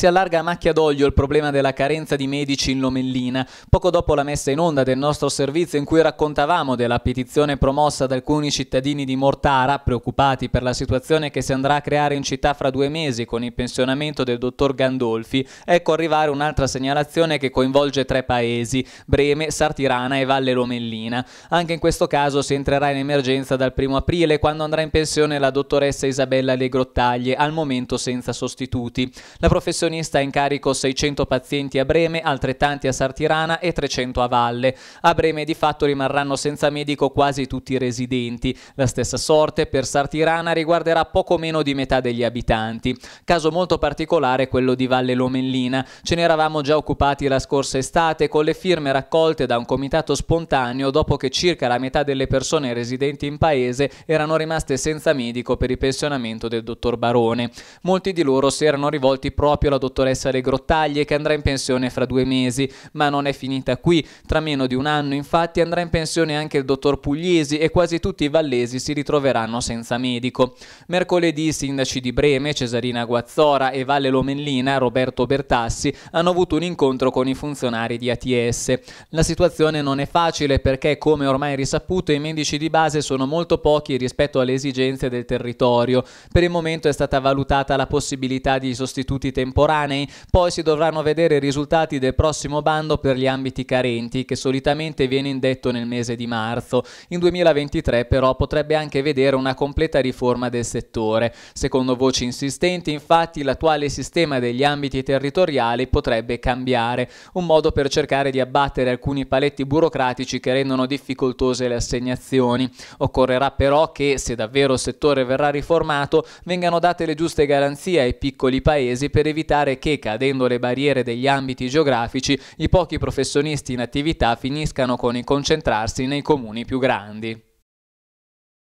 Si allarga a macchia d'olio il problema della carenza di medici in Lomellina. Poco dopo la messa in onda del nostro servizio in cui raccontavamo della petizione promossa da alcuni cittadini di Mortara, preoccupati per la situazione che si andrà a creare in città fra due mesi con il pensionamento del dottor Gandolfi, ecco arrivare un'altra segnalazione che coinvolge tre paesi, Breme, Sartirana e Valle Lomellina. Anche in questo caso si entrerà in emergenza dal 1 aprile quando andrà in pensione la dottoressa Isabella Legrottaglie, al momento senza sostituti. La professionista professionista in carico 600 pazienti a Breme, altrettanti a Sartirana e 300 a Valle. A Breme di fatto rimarranno senza medico quasi tutti i residenti. La stessa sorte per Sartirana riguarderà poco meno di metà degli abitanti. Caso molto particolare è quello di Valle Lomellina. Ce ne eravamo già occupati la scorsa estate con le firme raccolte da un comitato spontaneo dopo che circa la metà delle persone residenti in paese erano rimaste senza medico per il pensionamento del dottor Barone. Molti di loro si erano rivolti proprio alla dottoressa Le Grottaglie che andrà in pensione fra due mesi, ma non è finita qui. Tra meno di un anno infatti andrà in pensione anche il dottor Pugliesi e quasi tutti i vallesi si ritroveranno senza medico. Mercoledì i sindaci di Breme, Cesarina Guazzora e Valle Lomellina, Roberto Bertassi, hanno avuto un incontro con i funzionari di ATS. La situazione non è facile perché, come ormai risaputo, i medici di base sono molto pochi rispetto alle esigenze del territorio. Per il momento è stata valutata la possibilità di sostituti temporanei temporanei, poi si dovranno vedere i risultati del prossimo bando per gli ambiti carenti che solitamente viene indetto nel mese di marzo. In 2023 però potrebbe anche vedere una completa riforma del settore. Secondo voci insistenti infatti l'attuale sistema degli ambiti territoriali potrebbe cambiare, un modo per cercare di abbattere alcuni paletti burocratici che rendono difficoltose le assegnazioni. Occorrerà però che, se davvero il settore verrà riformato, vengano date le giuste garanzie ai piccoli paesi per evitare evitare che, cadendo le barriere degli ambiti geografici, i pochi professionisti in attività finiscano con il concentrarsi nei comuni più grandi.